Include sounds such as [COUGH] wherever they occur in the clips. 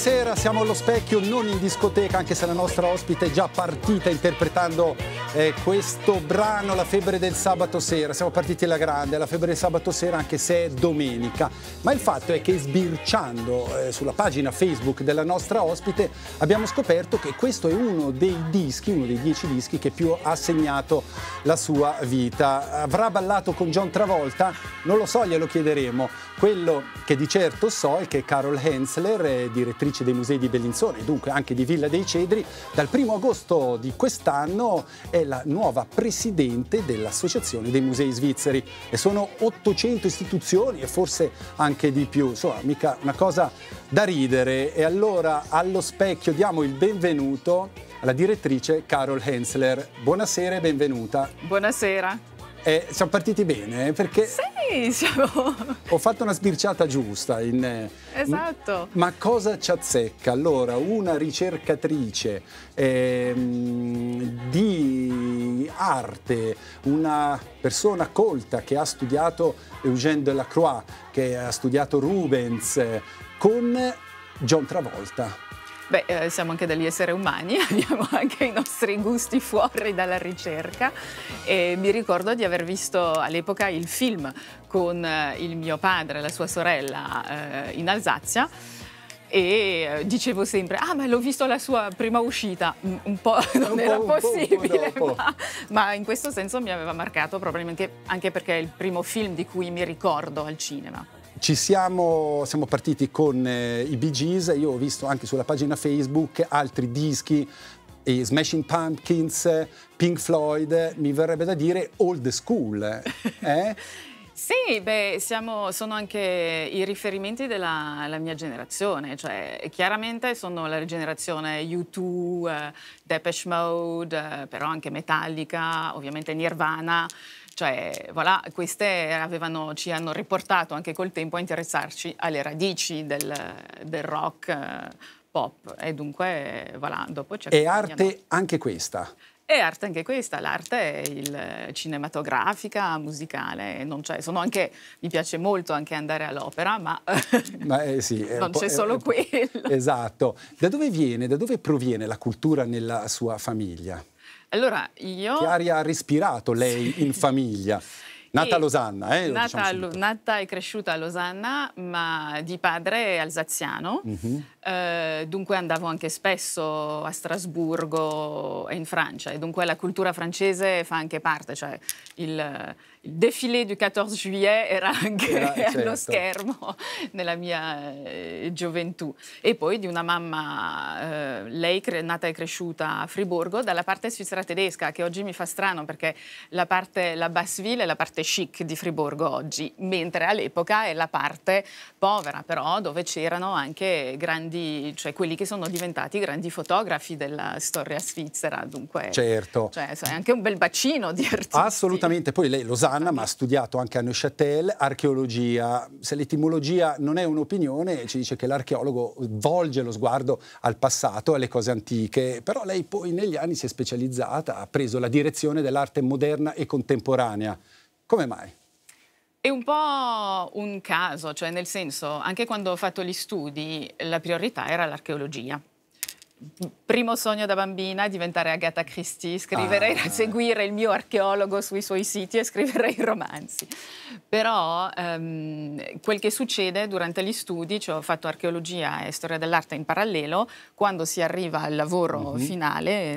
Buonasera, siamo allo specchio, non in discoteca, anche se la nostra ospite è già partita interpretando eh, questo brano, La febbre del sabato sera. Siamo partiti alla grande, La febbre del sabato sera, anche se è domenica. Ma il fatto è che sbirciando eh, sulla pagina Facebook della nostra ospite abbiamo scoperto che questo è uno dei dischi, uno dei dieci dischi che più ha segnato la sua vita. Avrà ballato con John Travolta? Non lo so, glielo chiederemo. Quello che di certo so è che Carol Hensler, eh, direttrice direttrice dei musei di Bellinzone, dunque anche di Villa dei Cedri, dal 1 agosto di quest'anno è la nuova presidente dell'Associazione dei Musei Svizzeri e sono 800 istituzioni e forse anche di più, insomma mica una cosa da ridere e allora allo specchio diamo il benvenuto alla direttrice Carol Hensler. Buonasera e benvenuta. Buonasera. Eh, siamo partiti bene eh, perché sì, siamo... ho fatto una sbirciata giusta. In... Eh, esatto. Ma cosa ci azzecca? Allora, una ricercatrice ehm, di arte, una persona colta che ha studiato Eugène Delacroix, che ha studiato Rubens, eh, con John Travolta. Beh, eh, siamo anche degli esseri umani, [LAUGHS] abbiamo anche i nostri gusti fuori dalla ricerca e mi ricordo di aver visto all'epoca il film con eh, il mio padre e la sua sorella eh, in Alsazia e eh, dicevo sempre ah ma l'ho visto alla sua prima uscita un po' [LAUGHS] non un era po', possibile po', po', ma, ma, in questo senso mi aveva marcato probabilmente anche perché è il primo film di cui mi ricordo al cinema ci siamo, siamo partiti con eh, i Bee Gees, io ho visto anche sulla pagina Facebook altri dischi, i Smashing Pumpkins, Pink Floyd, mi verrebbe da dire old school. Eh? [LAUGHS] Sì, beh, siamo, sono anche i riferimenti della mia generazione, cioè chiaramente sono la generazione U2, eh, Depeche Mode, eh, però anche Metallica, ovviamente Nirvana, cioè, voilà, queste avevano, ci hanno riportato anche col tempo a interessarci alle radici del, del rock eh, pop. E dunque, voilà, dopo c'è... E arte anche questa. E arte anche questa, l'arte è il, cinematografica, musicale, non c'è, sono anche, mi piace molto anche andare all'opera, ma, [LAUGHS] ma eh sì, non c'è solo quello. Esatto. Da dove viene, da dove proviene la cultura nella sua famiglia? Allora, io... Che aria ha respirato lei sì. in famiglia? [LAUGHS] Nata a Losanna, eh? Diciamo nata, diciamo nata, e cresciuta a Losanna, ma di padre alsaziano. Mm -hmm. Eh, dunque andavo anche spesso a Strasburgo e in Francia e dunque la cultura francese fa anche parte, cioè il, il défilé du 14 juillet era [LAUGHS] anche era, certo. allo schermo nella mia eh, gioventù e poi di una mamma, eh, lei nata e cresciuta a Friburgo, dalla parte svizzera tedesca che oggi mi fa strano perché la parte, la Basseville è la parte chic di Friburgo oggi, mentre all'epoca è la parte povera però dove c'erano anche grandi grandi, cioè quelli che sono diventati grandi fotografi della storia svizzera, dunque certo. cioè, è anche un bel bacino di artisti. Assolutamente, poi lei Losanna, ma ha studiato anche a Neuchâtel archeologia, se l'etimologia non è un'opinione ci dice che l'archeologo volge lo sguardo al passato, alle cose antiche, però lei poi negli anni si è specializzata, ha preso la direzione dell'arte moderna e contemporanea. Come mai? È un po' un caso, cioè nel senso, anche quando ho fatto gli studi, la priorità era l'archeologia primo sogno da bambina è diventare Agatha Christie, scriverei, ah. seguire il mio archeologo sui suoi siti e scrivere i romanzi. Però ehm, quel che succede durante gli studi, cioè ho fatto archeologia e storia dell'arte in parallelo, quando si arriva al lavoro mm -hmm. finale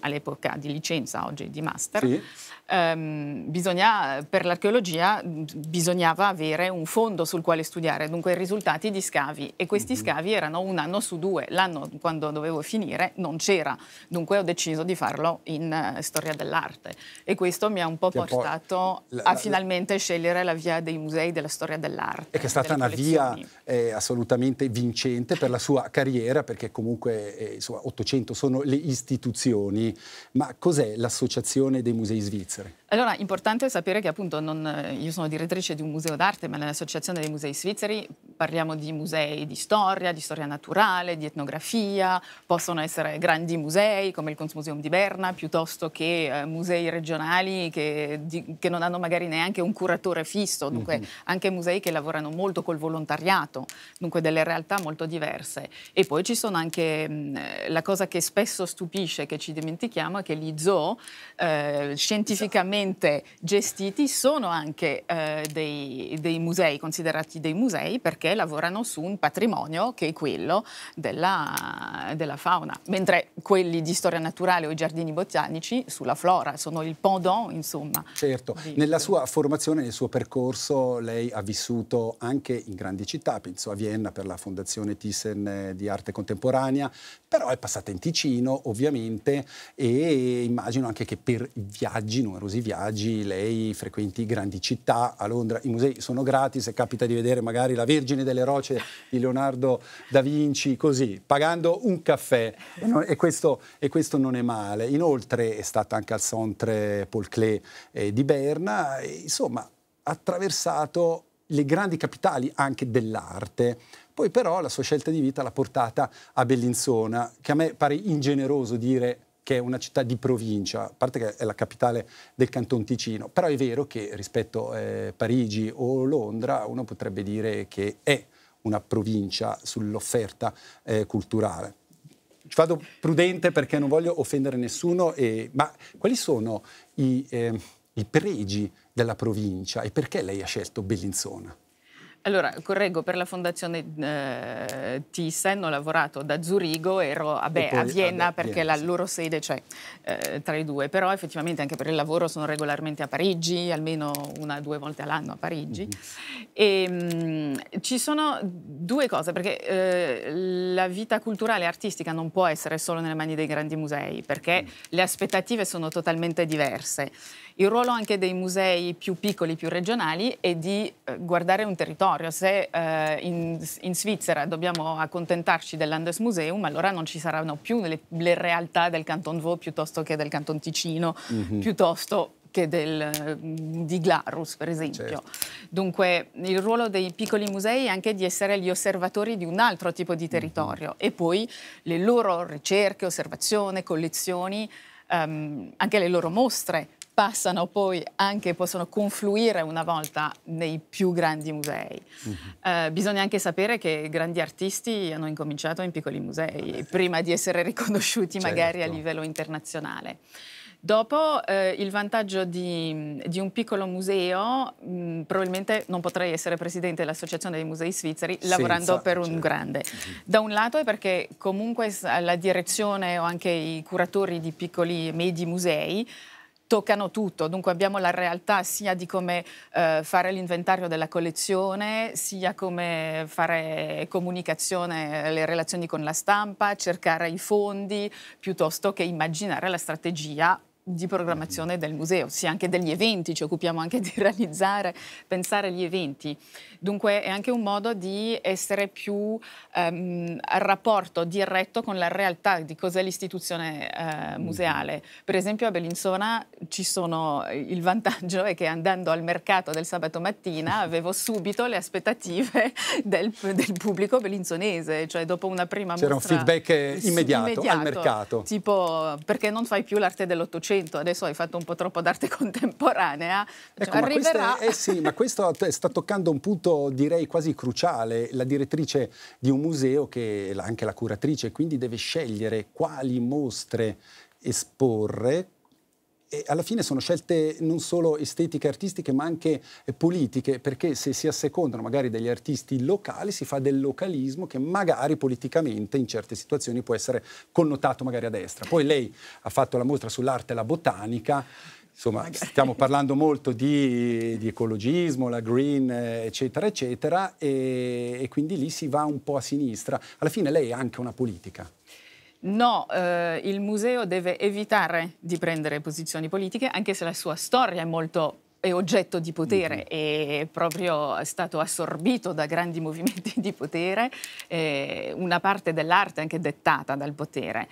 all'epoca di licenza, oggi di master, sì. ehm, bisogna, per l'archeologia bisognava avere un fondo sul quale studiare, dunque i risultati di scavi e questi mm -hmm. scavi erano un anno su due, l'anno quando dovevo finire non c'era, dunque ho deciso di farlo in eh, storia dell'arte e questo mi ha un po' che portato la, a la, finalmente la, scegliere la via dei musei della storia dell'arte. E che è stata una via eh, assolutamente vincente per la sua carriera perché comunque eh, insomma, 800 sono le istituzioni, ma cos'è l'associazione dei musei svizzeri? Allora, importante sapere che appunto non, eh, io sono direttrice di un museo d'arte, ma nell'Associazione dei Musei Svizzeri parliamo di musei di storia, di storia naturale, di etnografia, possono essere grandi musei come il Kunstmuseum di Berna, piuttosto che eh, musei regionali che, di, che, non hanno magari neanche un curatore fisso, dunque mm -hmm. anche musei che lavorano molto col volontariato, dunque delle realtà molto diverse. E poi ci sono anche mh, mm, la cosa che spesso stupisce, che ci dimentichiamo, è che gli zoo eh, esatto. scientificamente correttamente gestiti sono anche eh, dei, dei, musei, considerati dei musei perché lavorano su un patrimonio che è quello della, della fauna, mentre quelli di storia naturale o i giardini botanici sulla flora, sono il pendant insomma. Certo, di... nella sua formazione, nel suo percorso lei ha vissuto anche in grandi città, penso a Vienna per la fondazione Thyssen eh, di arte contemporanea, però è passata in Ticino ovviamente e immagino anche che per viaggi, numerosi viaggi, viaggi, lei frequenti grandi città, a Londra i musei sono gratis e capita di vedere magari la Vergine delle Rocce di Leonardo da Vinci, così, pagando un caffè e, non, e, questo, e questo, non è male. Inoltre è stata anche al Centre Paul Klee eh, di Berna, e, insomma ha attraversato le grandi capitali anche dell'arte. Poi però la sua scelta di vita l'ha portata a Bellinzona, che a me pare ingeneroso dire che è una città di provincia, a parte che è la capitale del Canton Ticino, però è vero che rispetto a eh, Parigi o Londra uno potrebbe dire che è una provincia sull'offerta eh, culturale. Ci vado prudente perché non voglio offendere nessuno, e, ma quali sono i, eh, i pregi della provincia e perché lei ha scelto Bellinzona? Allora, correggo, per la fondazione eh, Thyssen ho lavorato da Zurigo, ero a, Be- poi, a Vienna vabbè, perché Vienna, la loro sede c'è eh, tra i due, però effettivamente anche per il lavoro sono regolarmente a Parigi, almeno una o due volte all'anno a Parigi. Mm-hmm. Ehm, e, mh, ci sono due cose, perché eh, la vita culturale e artistica non può essere solo nelle mani dei grandi musei, perché mm. le aspettative sono totalmente diverse. Il ruolo anche dei musei più piccoli, più regionali, è di eh, guardare un territorio. Se eh, in, in, Svizzera dobbiamo accontentarci del Landesmuseum, allora non ci saranno più le, le realtà del Canton Vaud piuttosto che del Canton Ticino, mm -hmm. piuttosto che del, mm, di Glarus, per esempio. Certo. Dunque, il ruolo dei piccoli musei è anche di essere gli osservatori di un altro tipo di mhm. territorio mm -hmm. e poi le loro ricerche, osservazioni, collezioni, um, anche le loro mostre passano poi anche, possono confluire una volta nei più grandi musei. Mm -hmm. eh, bisogna anche sapere che grandi artisti hanno incominciato in piccoli musei, Vabbè. Eh, prima di essere [LAUGHS] riconosciuti certo. magari a certo. livello internazionale. Dopo eh, il vantaggio di, di, un piccolo museo, mh, mm, probabilmente non potrei essere presidente dell'Associazione dei Musei Svizzeri Senza, lavorando per un certo. grande. Mhm. Da un lato è perché comunque la direzione o anche i curatori di piccoli e medi musei toccano tutto, dunque abbiamo la realtà sia di come eh, fare l'inventario della collezione, sia come fare comunicazione, eh, le relazioni con la stampa, cercare i fondi, piuttosto che immaginare la strategia di programmazione del museo, sia anche degli eventi, ci occupiamo anche di [LAUGHS] realizzare, pensare agli eventi. Dunque è anche un modo di essere più ehm, a rapporto diretto con la realtà di cos'è l'istituzione eh, mm-hmm. museale. Per esempio a Bellinzona ci sono, eh, il vantaggio è che andando al mercato del sabato mattina [LAUGHS] avevo subito le aspettative del, del pubblico bellinzonese, cioè dopo una prima C'era C'era un feedback immediato, immediato al mercato. Tipo perché non fai più l'arte dell'Ottocento, adesso hai fatto un po' troppo d'arte [LAUGHS] contemporanea. Ecco, cioè, ma, è, eh sì, ma questo [LAUGHS] sta toccando un punto momento direi quasi cruciale, la direttrice di un museo che è anche la curatrice, quindi deve scegliere quali mostre esporre, e alla fine sono scelte non solo estetiche artistiche ma anche politiche perché se si assecondano magari degli artisti locali si fa del localismo che magari politicamente in certe situazioni può essere connotato magari a destra. Poi lei ha fatto la mostra sull'arte e la botanica Insomma, Magari. stiamo parlando molto di, di, ecologismo, la green, eccetera, eccetera, e, e quindi lì si va un po' a sinistra. Alla fine lei è anche una politica. No, eh, il museo deve evitare di prendere posizioni politiche, anche se la sua storia è molto è oggetto di potere mm-hmm. è proprio stato assorbito da grandi [LAUGHS] movimenti di potere, eh, una parte dell'arte è anche dettata dal potere.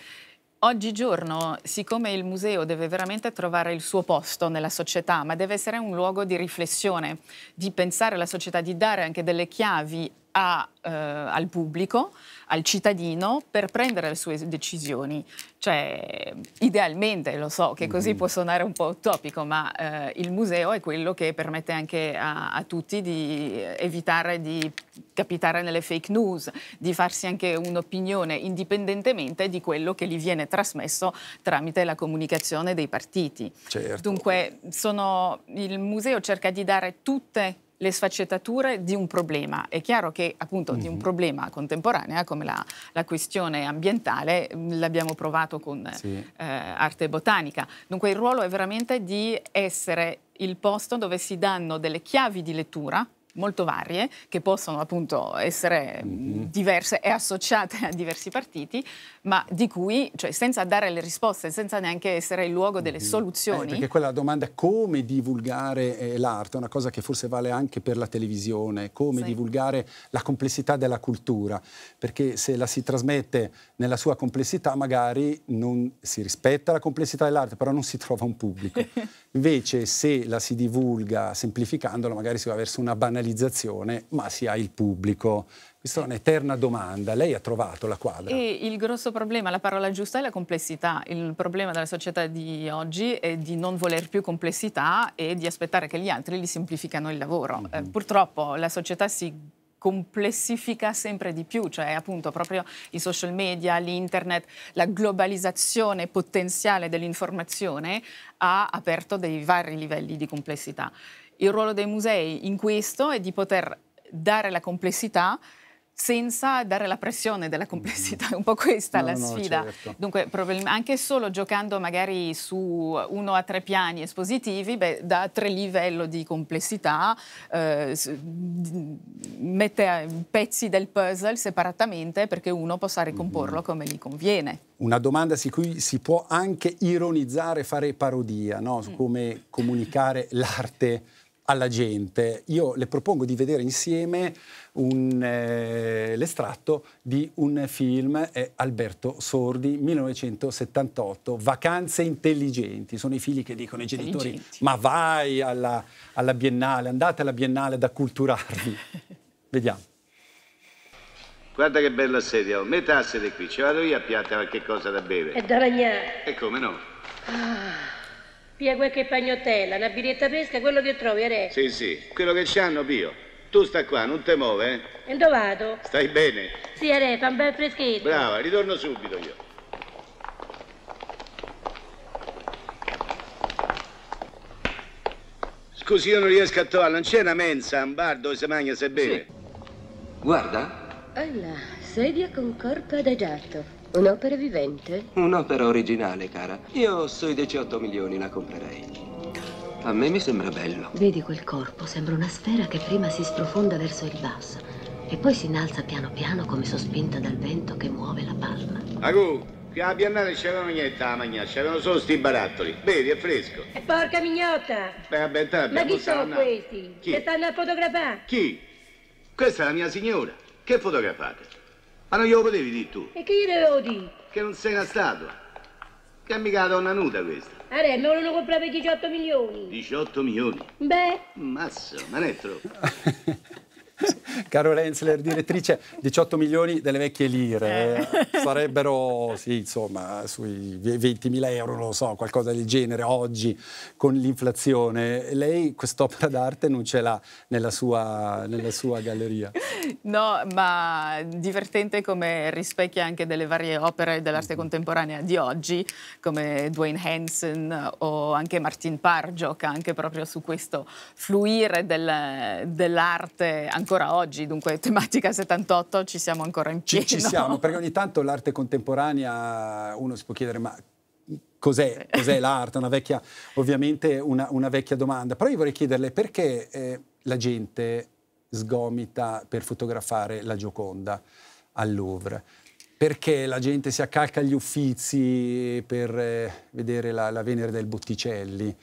Oggigiorno, siccome il museo deve veramente trovare il suo posto nella società, ma deve essere un luogo di riflessione, di pensare alla società, di dare anche delle chiavi a, eh, al pubblico, al cittadino, per prendere le sue decisioni. Cioè, idealmente, lo so che così mm. può suonare un po' utopico, ma eh, il museo è quello che permette anche a, a tutti di evitare di capitare nelle fake news, di farsi anche un'opinione indipendentemente di quello che gli viene trasmesso tramite la comunicazione dei partiti. Certo. Dunque, sono, il museo cerca di dare tutte le sfaccettature di un problema. È chiaro che appunto mm-hmm. di un mhm. problema contemporaneo come la, la questione ambientale mm, l'abbiamo provato con sì. eh, arte botanica. Dunque il ruolo è veramente di essere il posto dove si danno delle chiavi di lettura molto varie, che possono appunto essere mm, mhm. diverse e associate a diversi partiti, ma di cui, cioè senza dare le risposte, senza neanche essere il luogo delle mm-hmm. soluzioni. Eh, perché quella domanda è come divulgare eh, l'arte è una cosa che forse vale anche per la televisione, come sì. divulgare la complessità della cultura, perché se la si trasmette nella sua complessità magari non si rispetta la complessità dell'arte, però non si trova un pubblico. [LAUGHS] Invece se la si divulga semplificandola magari si va verso una banalità realizzazione, ma si ha il pubblico. Questa è un'eterna domanda. Lei ha trovato la quadra. E il grosso problema, la parola giusta è la complessità. Il problema della società di oggi è di non voler più complessità e di aspettare che gli altri gli semplificano il lavoro. Mm -hmm. eh, purtroppo la società si complessifica sempre di più, cioè appunto proprio i social media, l'internet, la globalizzazione potenziale dell'informazione ha aperto dei vari livelli di complessità. Il ruolo dei musei in questo è di poter dare la complessità senza dare la pressione della complessità, mm-hmm. è un po' questa no, la sfida. certo. Dunque, anche solo giocando magari su uno a tre piani espositivi, beh, dà tre livelli di complessità, eh, mette pezzi del puzzle separatamente perché uno possa ricomporlo mm-hmm. come gli conviene. Una domanda su cui si può anche ironizzare, fare parodia, no? su mm. come comunicare l'arte alla gente, io le propongo di vedere insieme un, eh, l'estratto di un film eh, Alberto Sordi 1978 Vacanze intelligenti sono i figli che dicono ai genitori ma vai alla, alla biennale andate alla biennale da culturarvi. [LAUGHS] vediamo guarda che bella sedia ho oh. metà sede qui ci vado io a piatta qualche cosa da bere e da ragnare e come no ah. Pia qualche pagnotella, una biretta fresca, quello che trovi, re. Sì, sì, quello che ci hanno, Pio. Tu sta qua, non te muove, eh? E dove vado? Stai bene? Sì, re, fa un bel freschetto. Brava, ritorno subito io. Scusi, io non riesco a trovare, non c'è una mensa, un bar dove si mangia se bene. Sì. Guarda. Alla, sedia con corpo adagiato. Un'opera vivente? Un'opera originale, cara. Io sui 18 milioni la comprerei. A me mi sembra bello. Vedi quel corpo? Sembra una sfera che prima si sprofonda verso il basso e poi si innalza piano piano come sospinta dal vento che muove la palma. Agu, qui alla Biennale c'erano niente da mangiare, c'erano solo sti barattoli. Vedi, è fresco. E eh, porca mignotta! Beh, vabbè, te Ma chi sono questi? Chi? Che stanno a fotografare? Chi? Questa è la mia signora. Che fotografate? Ma ah, non glielo potevi dire tu? E che gli dovevo dire? Che non sei una statua. Che è mica la donna nuda questa. Are, me lo comprare per 18 milioni. 18 milioni? Beh. Mazzo, ma non è troppo. [LAUGHS] Caro Lenzler, direttrice, 18 milioni delle vecchie lire eh. sarebbero, sì, insomma, sui 20 mila euro, non lo so, qualcosa del genere oggi con l'inflazione. Lei quest'opera d'arte non ce l'ha nella sua, nella sua galleria? No, ma divertente come rispecchia anche delle varie opere dell'arte mm-hmm. contemporanea di oggi, come Dwayne Hansen o anche Martin Parr gioca anche proprio su questo fluire del, dell'arte ancora oggi oggi, dunque [LAUGHS] tematica 78, ci siamo ancora in piedi. Ci, ci siamo, perché [LAUGHS] ogni tanto l'arte contemporanea uno si può chiedere ma cos'è, cos'è l'arte? Una vecchia, ovviamente una, una, vecchia domanda, però io vorrei chiederle perché eh, la gente sgomita per fotografare la Gioconda al Louvre? Perché la gente si accalca agli uffizi per eh, vedere la, la Venere del Botticelli?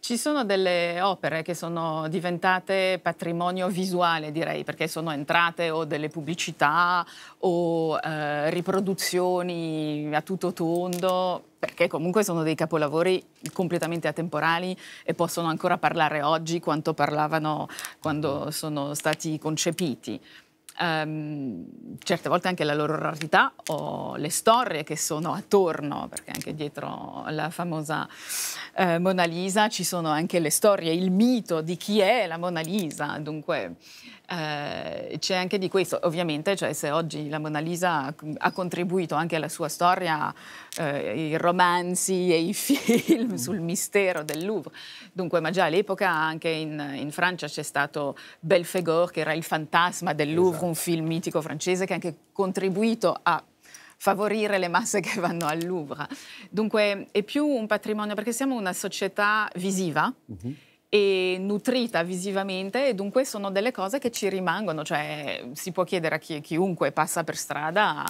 Ci sono delle opere che sono diventate patrimonio visuale, direi, perché sono entrate o delle pubblicità o eh, riproduzioni a tutto tondo, perché comunque sono dei capolavori completamente atemporali e possono ancora parlare oggi quanto parlavano quando sono stati concepiti. Um, certe volte anche la loro rarità o le storie che sono attorno, perché anche dietro la famosa eh, Mona Lisa ci sono anche le storie, il mito di chi è la Mona Lisa, dunque eh, c'è anche di questo. Ovviamente, cioè, se oggi la Mona Lisa ha contribuito anche alla sua storia, eh, i romanzi e i [LAUGHS] film mm. sul mistero del Louvre. Dunque, ma già all'epoca anche in, in Francia c'è stato Belfegor, che era il fantasma del Louvre, esatto. un film mitico francese che ha anche contribuito a favorire le masse che vanno al Louvre. Dunque è più un patrimonio, perché siamo una società visiva. Mm -hmm e nutrita visivamente e dunque sono delle cose che ci rimangono, cioè si può chiedere a chi, chiunque passa per strada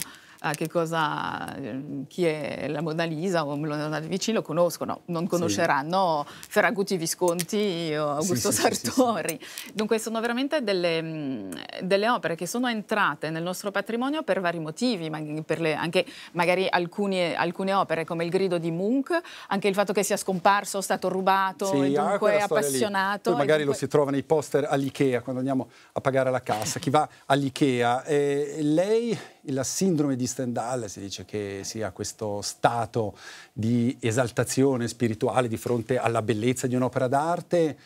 che cosa, ehm, chi è la Mona Lisa o Leonardo da Vinci lo conoscono, non conosceranno sì. Ferraguti Visconti o Augusto sì, Sartori. Sì, Dunque sono veramente delle, delle, opere che sono entrate nel nostro patrimonio per vari motivi, per le, anche magari alcune, alcune, opere come il grido di Munch, anche il fatto che sia scomparso, stato rubato sì, e ah, dunque appassionato. Poi magari dunque... lo si trova nei poster all'Ikea quando andiamo a pagare la cassa. Chi va all'Ikea, eh, lei la sindrome di Stendhal, si dice che sia questo stato di esaltazione spirituale di fronte alla bellezza di un'opera d'arte,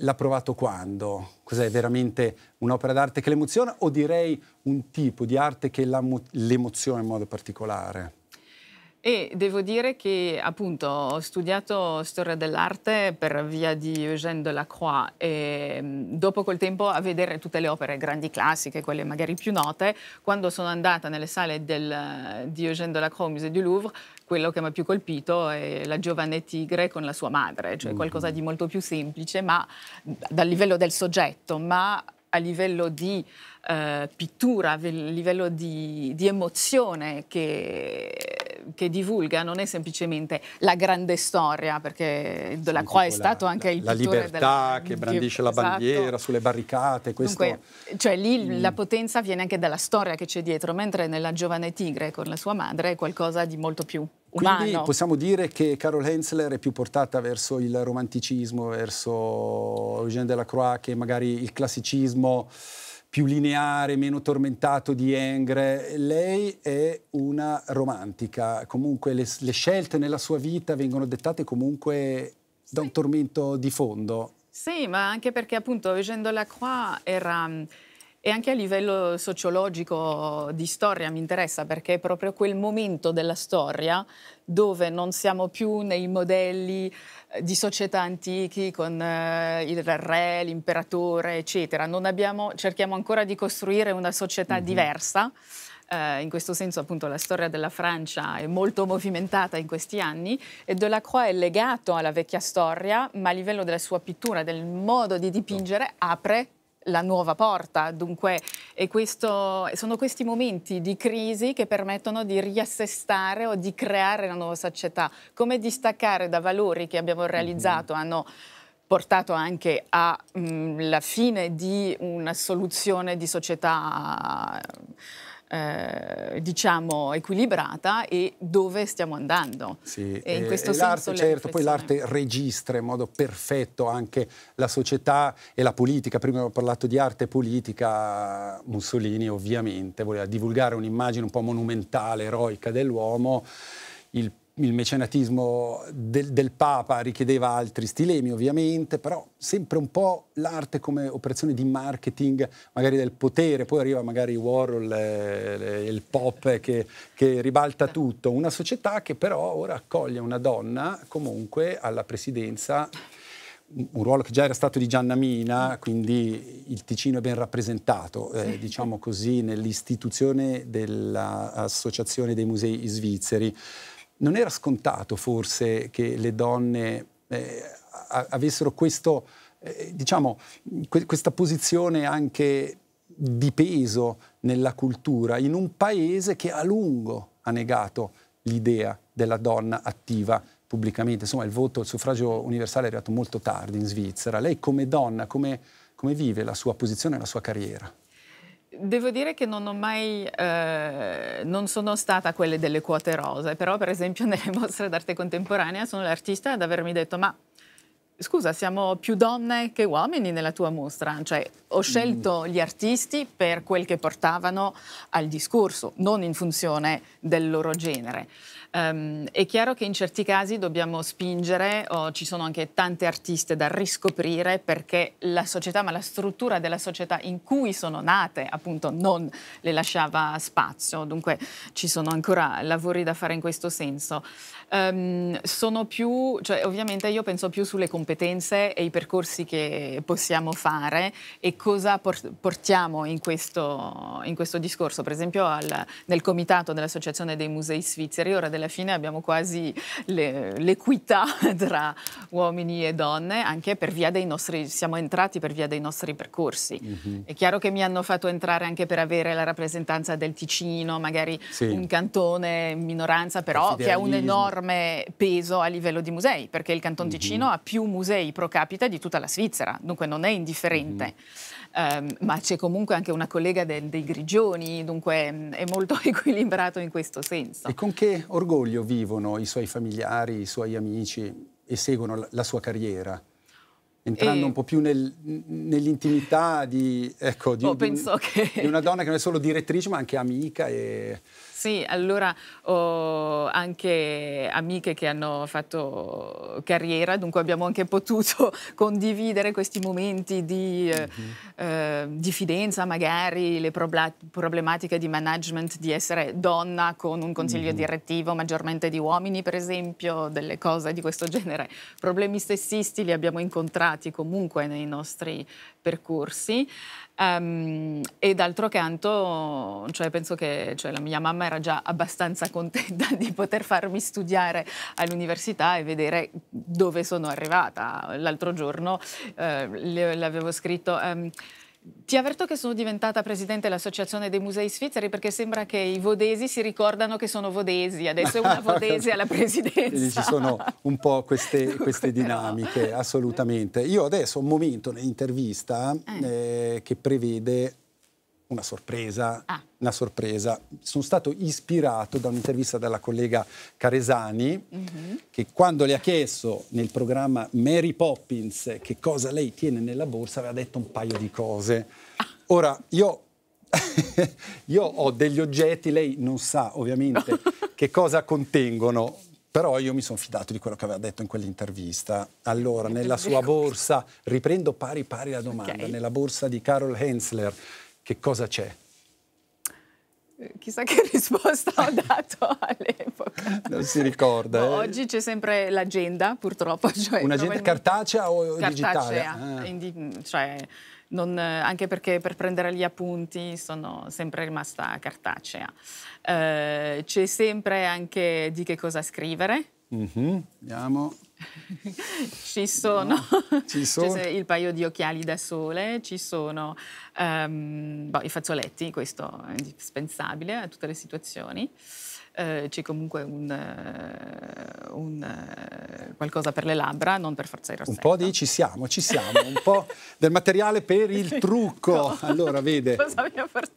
l'ha provato quando? Cos'è veramente un'opera d'arte che l'emoziona o direi un tipo di arte che l'emoziona in modo particolare? E devo dire che appunto ho studiato storia dell'arte per via di Eugène Delacroix e mm, dopo col tempo a vedere tutte le opere grandi classiche, quelle magari più note, quando sono andata nelle sale del, eh, di Eugène Delacroix al Musée du Louvre, quello che mi ha più colpito è la giovane tigre con la sua madre, cioè mm-hmm. qualcosa di molto più semplice, ma mm, dal livello del soggetto, ma a livello di eh, pittura, a livello di, di emozione che che divulga non è semplicemente la grande storia, perché Delacroix è stato anche il la pittore della... La libertà che brandisce esatto. la bandiera sulle barricate, questo... Dunque, cioè lì mm. la potenza viene anche dalla storia che c'è dietro, mentre nella giovane tigre con la sua madre è qualcosa di molto più Umano. Quindi possiamo dire che Carol Hensler è più portata verso il romanticismo, verso Eugène Delacroix che magari il classicismo più lineare, meno tormentato di Engre. Lei è una romantica, comunque le, le scelte nella sua vita vengono dettate comunque sì. da un tormento di fondo. Sì, ma anche perché appunto Vigendo Lacroix era e anche a livello sociologico di storia mi interessa perché è proprio quel momento della storia dove non siamo più nei modelli eh, di società antichi con eh, il re, l'imperatore, eccetera. Abbiamo, cerchiamo ancora di costruire una società mm -hmm. diversa. Eh, in questo senso appunto la storia della Francia è molto movimentata in questi anni e Delacroix è legato alla vecchia storia, ma a livello della sua pittura, del modo di dipingere, apre la nuova porta. Dunque questo, sono questi momenti di crisi che permettono di riassestare o di creare la nuova società, come distaccare da valori che abbiamo mhm. realizzato, mm -hmm. hanno portato anche alla mm, fine di una soluzione di società. Eh, diciamo equilibrata e dove stiamo andando. Sì, e in eh, questo e senso certo, poi l'arte registra in modo perfetto anche la società e la politica. Prima ho parlato di arte e politica, Mussolini ovviamente voleva divulgare un'immagine un po' monumentale, eroica dell'uomo. Il il mecenatismo del, del, Papa richiedeva altri stilemi ovviamente, però sempre un po' l'arte come operazione di marketing magari del potere, poi arriva magari Warhol e eh, eh, il pop che, che, ribalta tutto, una società che però ora accoglie una donna comunque alla presidenza un ruolo che già era stato di Gianna Mina, quindi il Ticino è ben rappresentato, eh, diciamo così, nell'istituzione dell'Associazione dei Musei Svizzeri non era scontato forse che le donne eh, avessero questo, eh, diciamo, que- questa posizione anche di peso nella cultura in un paese che a lungo ha negato l'idea della donna attiva pubblicamente. Insomma, il voto, il suffragio universale è arrivato molto tardi in Svizzera. Lei come donna, come, come vive la sua posizione e la sua carriera? Devo dire che non ho mai, eh, non sono stata quelle delle quote rose, però per esempio [LAUGHS] nelle mostre d'arte contemporanea sono l'artista ad avermi detto ma scusa siamo più donne che uomini nella tua mostra, cioè ho scelto mm. gli artisti per quel che portavano al discorso, non in funzione del loro genere. Um, è chiaro che in certi casi dobbiamo spingere, o ci sono anche tante artiste da riscoprire perché la società, ma la struttura della società in cui sono nate appunto non le lasciava spazio, dunque ci sono ancora lavori da fare in questo senso. Um, sono più, cioè, ovviamente io penso più sulle competenze e i percorsi che possiamo fare e cosa portiamo in questo, in questo discorso, per esempio al, nel comitato dell'Associazione dei Musei Svizzeri, ora alla fine abbiamo quasi l'equità [LAUGHS] tra uomini e donne, anche per via dei nostri, siamo entrati per via dei nostri percorsi. Mm -hmm. È chiaro che mi hanno fatto entrare anche per avere la rappresentanza del Ticino, magari sì. un cantone in minoranza, però che ha un enorme peso a livello di musei, perché il Canton mhm. Ticino mm -hmm. ha più musei pro capita di tutta la Svizzera, dunque non è indifferente. Mm -hmm. Ehm, ma c'è comunque anche una collega del, dei Grigioni, dunque mm, è molto [LAUGHS] equilibrato in questo senso. E con che orgoglio vivono i suoi familiari, i suoi amici e seguono la sua carriera? entrando e... Eh. un po' più nel, nell'intimità di, ecco, di, oh, di, un, che... di, una donna che non è solo direttrice ma anche amica e sì, allora ho anche amiche che hanno fatto carriera, dunque abbiamo anche potuto [LAUGHS] condividere questi momenti di mhm. eh, eh, diffidenza, magari le problematiche di management, di essere donna con un consiglio mm -hmm. direttivo maggiormente di uomini, per esempio, delle cose di questo genere. Problemi sessisti li abbiamo incontrati comunque nei nostri percorsi. Um, e d'altro canto, cioè, penso che cioè, la mia mamma era già abbastanza contenta [LAUGHS] di poter farmi studiare all'università e vedere dove sono arrivata. L'altro giorno eh, le, l'avevo scritto... Um, ti avverto che sono diventata presidente dell'Associazione dei Musei Svizzeri perché sembra che i vodesi si ricordano che sono vodesi, adesso è una [LAUGHS] vodese alla presidenza. Ci sono un po' queste, [LAUGHS] queste dinamiche, assolutamente. Io adesso ho un momento nell'intervista eh. eh, che prevede una sorpresa, ah. una sorpresa. Sono stato ispirato da un'intervista della collega Caresani mm-hmm. che quando le ha chiesto nel programma Mary Poppins che cosa lei tiene nella borsa aveva detto un paio di cose. Ah. Ora, io, [LAUGHS] io ho degli oggetti, lei non sa ovviamente [LAUGHS] che cosa contengono, però io mi sono fidato di quello che aveva detto in quell'intervista. Allora, nella sua borsa, riprendo pari pari la domanda, okay. nella borsa di Carol Hensler che cosa c'è? Eh, chissà che [LAUGHS] risposta ho dato all'epoca. Non si ricorda. No, boh, eh. Oggi c'è sempre l'agenda, purtroppo. Cioè Un'agenda cartacea o cartacea, digitale? Ah. Mm, cioè, non, eh, anche perché per prendere gli appunti sono sempre rimasta cartacea. Eh, c'è sempre anche di che cosa scrivere. Mm -hmm. Vediamo. [LAUGHS] ci sono, no. ci cioè, sono. Cioè, il paio di occhiali da sole, ci sono um, boh, i fazzoletti, questo è indispensabile a tutte le situazioni. Uh, c'è comunque un, uh, un uh, qualcosa per le labbra, non per forza il rossetto. Un po' di ci siamo, ci siamo, un po' del materiale per il [LAUGHS] trucco. Allora, vede, [LAUGHS]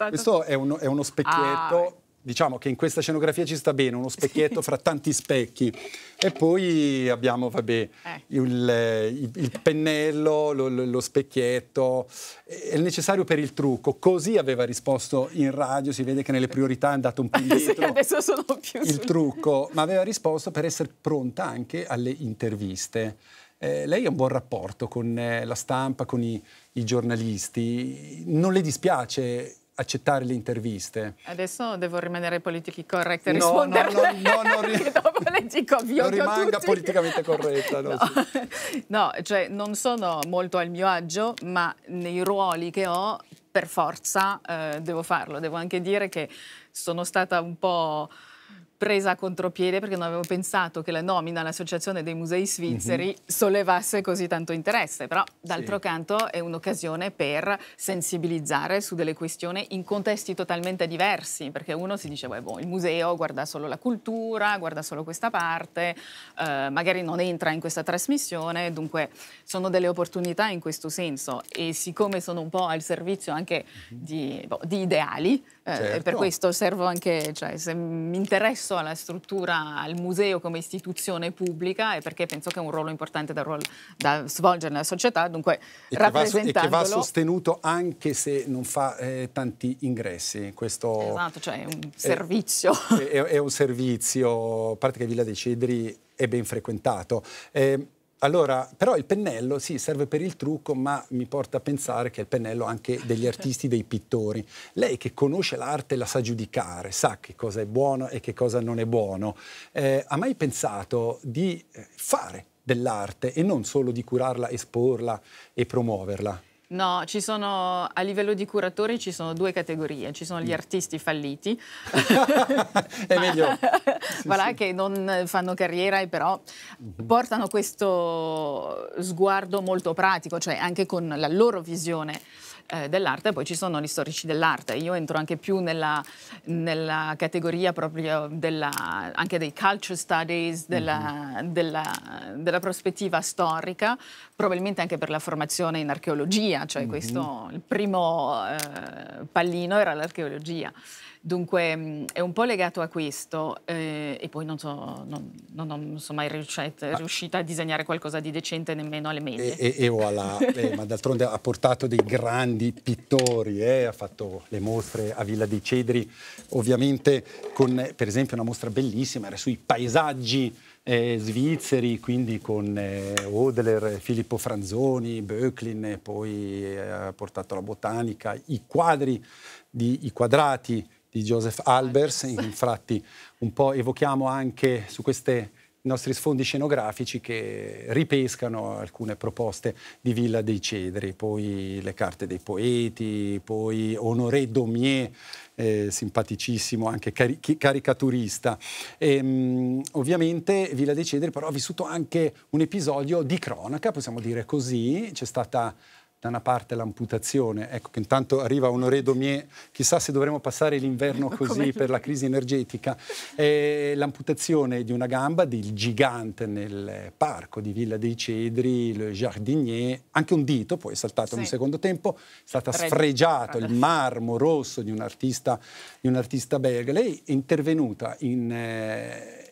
questo è uno, è uno specchietto ah diciamo che in questa scenografia ci sta bene, uno specchietto fra tanti specchi. E poi abbiamo, vabbè, eh. il, il, pennello, lo, lo, specchietto, è necessario per il trucco. Così aveva risposto in radio, si vede che nelle priorità è andato un po' [LAUGHS] indietro. sì, adesso sono più il sul... trucco, ma aveva risposto per essere pronta anche alle interviste. Eh, lei ha un buon rapporto con eh, la stampa, con i, i giornalisti, non le dispiace accettare le interviste. Adesso devo rimanere politically correct e no, rispondere. No, no, no, non [LAUGHS] dopo le dico Non rimanga tutti. politicamente corretta. [LAUGHS] No. No. Sì. [LAUGHS] no, cioè non sono molto al mio agio, ma nei ruoli che ho per forza eh, devo farlo. Devo anche dire che sono stata un po' presa a contropiede perché non avevo pensato che la nomina all'Associazione dei Musei Svizzeri mm -hmm. sollevasse così tanto interesse, però d'altro sì. canto è un'occasione per sensibilizzare su delle questioni in contesti totalmente diversi, perché uno si dice, boh, il museo guarda solo la cultura, guarda solo questa parte, eh, magari non entra in questa trasmissione, dunque sono delle opportunità in questo senso e siccome sono un po' al servizio anche mm -hmm. di, boh, di ideali, eh, certo. Eh, per questo servo anche, cioè, se mi interesso alla struttura, al museo come istituzione pubblica, è perché penso che è un ruolo importante da, ruolo, da svolgere nella società, dunque e rappresentandolo... Che va, e che va sostenuto anche se non fa eh, tanti ingressi. Questo esatto, cioè è un servizio. È, [LAUGHS] è, è un servizio, a parte che Villa dei Cedri è ben frequentato. Eh, allora, però il pennello sì, serve per il trucco, ma mi porta a pensare che è il pennello anche degli artisti, dei pittori. Lei che conosce l'arte la sa giudicare, sa che cosa è buono e che cosa non è buono. Eh, ha mai pensato di eh, fare dell'arte e non solo di curarla, esporla e promuoverla? No, sono, a livello di curatori ci sono due categorie, ci sono gli mm. artisti falliti, [LAUGHS] è meglio. [LAUGHS] Sì, voilà, sì. che non fanno carriera e però mm-hmm. portano questo sguardo molto pratico, cioè anche con la loro visione eh, dell'arte, poi ci sono gli storici dell'arte. Io entro anche più nella, nella categoria proprio della, anche dei culture studies, della, mm -hmm. della, della, prospettiva storica, probabilmente anche per la formazione in archeologia, cioè mm -hmm. questo, il primo eh, pallino era l'archeologia. Dunque mm, è un po' legato a questo eh, e poi non, so, non, non, non sono mai riuscita, riuscita, a disegnare qualcosa di decente nemmeno alle medie. E, e, e alla, [LAUGHS] eh, ma d'altronde ha portato dei grandi pittori, eh, ha fatto le mostre a Villa dei Cedri, ovviamente con per esempio una mostra bellissima, era sui paesaggi eh, svizzeri, quindi con eh, Odler, Filippo Franzoni, Böcklin, poi eh, ha portato la botanica, i quadri, di, i quadrati di Joseph Albers, [LAUGHS] infatti un po' evochiamo anche su questi nostri sfondi scenografici che ripescano alcune proposte di Villa dei Cedri, poi le carte dei poeti, poi Honoré Daumier, eh, simpaticissimo, anche cari caricaturista. E, ehm, mh, ovviamente Villa dei Cedri però ha vissuto anche un episodio di cronaca, possiamo dire così, c'è stata da una parte l'amputazione, ecco che intanto arriva Honoré Domier, chissà se dovremo passare l'inverno [LAUGHS] così per la crisi energetica, eh, l'amputazione di una gamba del gigante nel parco di Villa dei Cedri, Le Jardinier, anche un dito, poi è saltato sì. un secondo tempo, è stato sfregiato il marmo rosso di un artista, di un artista belga, lei è intervenuta in, eh,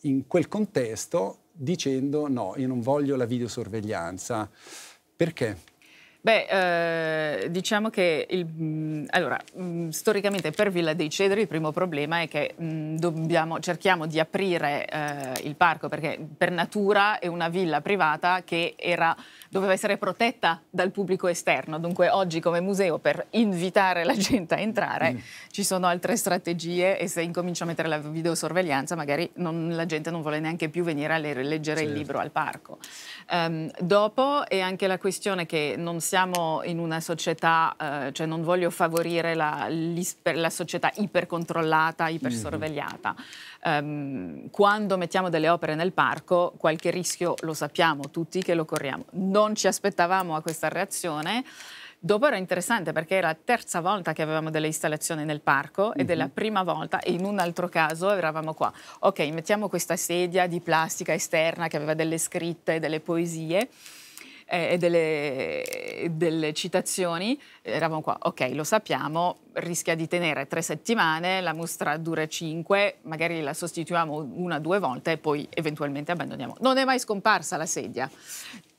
in quel contesto dicendo no, io non voglio la videosorveglianza. Perché? Beh, eh, diciamo che il, mh, mm, allora, mh, mm, storicamente per Villa dei Cedri il primo problema è che mh, mm, dobbiamo, cerchiamo di aprire eh, il parco perché per natura è una villa privata che era, doveva essere protetta dal pubblico esterno, dunque oggi come museo per invitare la gente a entrare mm. ci sono altre strategie e se incomincio a mettere la videosorveglianza magari non, la gente non vuole neanche più venire a leggere certo. il libro al parco. Um, dopo è anche la questione che non siamo in una società, eh, cioè non voglio favorire la, la società ipercontrollata, mhm. ipersorvegliata. Mm. Um, quando mettiamo delle opere nel parco, qualche rischio lo sappiamo tutti che lo corriamo. Non ci aspettavamo a questa reazione. Dopo era interessante perché era la terza volta che avevamo delle installazioni nel parco ed è la mhm. prima volta e in un altro caso eravamo qua. Ok, mettiamo questa sedia di plastica esterna che aveva delle scritte, delle poesie eh, e delle, delle, citazioni, eravamo qua, ok, lo sappiamo, rischia di tenere tre settimane, la mostra dura cinque, magari la sostituiamo una o due volte e poi eventualmente abbandoniamo. Non è mai scomparsa la sedia.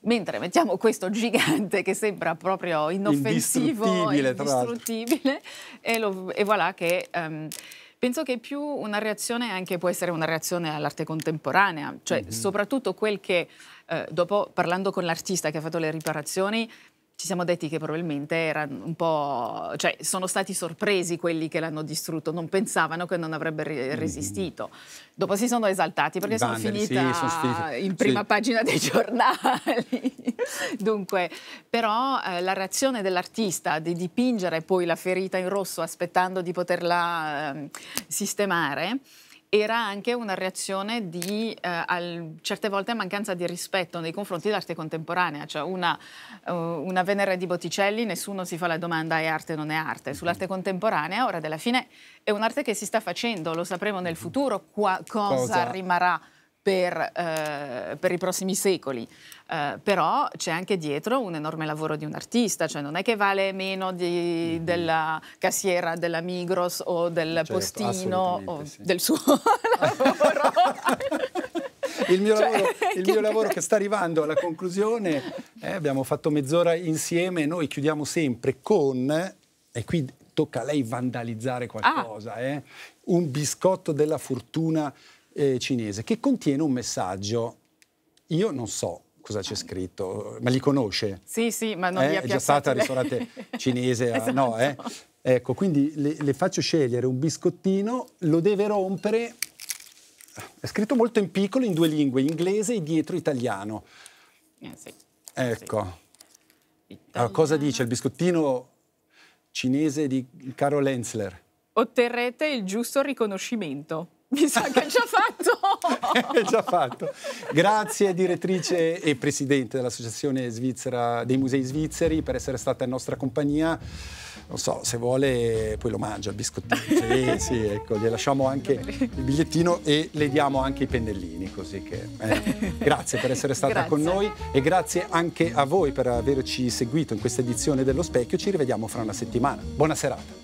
Mentre mettiamo questo gigante che sembra proprio inoffensivo, indistruttibile, indistruttibile e, lo, e voilà che... Um, Penso che più una reazione anche può essere una reazione all'arte contemporanea, cioè mm -hmm. soprattutto quel che eh, dopo parlando con l'artista che ha fatto le riparazioni ci siamo detti che probabilmente erano un po', cioè sono stati sorpresi quelli che l'hanno distrutto, non pensavano che non avrebbe re- mm-hmm. resistito. Dopo si sono esaltati perché sono finita, sì, sono finita in prima sì. pagina dei giornali. [LAUGHS] Dunque, però eh, la reazione dell'artista di dipingere poi la ferita in rosso aspettando di poterla eh, sistemare era anche una reazione di eh, al, certe volte mancanza di rispetto nei confronti dell'arte contemporanea, cioè una, uh, una, Venere di Botticelli, nessuno si fa la domanda è arte o non è arte, sull'arte contemporanea ora della fine è un'arte che si sta facendo, lo sapremo nel mm-hmm. futuro qua, cosa, cosa rimarrà per, eh, per, i prossimi secoli, eh, però c'è anche dietro un enorme lavoro di un artista, cioè non è che vale meno di, mm. della cassiera della Migros o del certo, postino o sì. del suo [LAUGHS] lavoro. il mio, cioè, lavoro, [LAUGHS] il che... lavoro che sta arrivando alla conclusione, eh, abbiamo fatto mezz'ora insieme, noi chiudiamo sempre con, e qui tocca a lei vandalizzare qualcosa, ah. Eh, un biscotto della fortuna eh, cinese che contiene un messaggio. Io non so cosa c'è scritto, ma li conosce? Sì, sì, ma non eh? li ha È già stata al ristorante [LAUGHS] cinese, esatto. no, eh? Esatto. Ecco, quindi le, le, faccio scegliere un biscottino, lo deve rompere, è scritto molto in piccolo in due lingue, inglese e dietro italiano. Eh sì. Ecco. Sì. Allora, ah, cosa dice il biscottino cinese di Caro Lenzler? Otterrete il giusto riconoscimento. Mi sa che è già fatto! [LAUGHS] è già fatto. Grazie direttrice e presidente dell'Associazione Svizzera dei Musei Svizzeri per essere stata in nostra compagnia. Non so, se vuole poi lo mangia il biscottino. [LAUGHS] Sì, sì, ecco, gli lasciamo anche il bigliettino e le diamo anche i pennellini, così che... Eh. Grazie per essere stata grazie. con noi e grazie anche a voi per averci seguito in questa edizione dello Specchio. Ci rivediamo fra una settimana. Buona serata.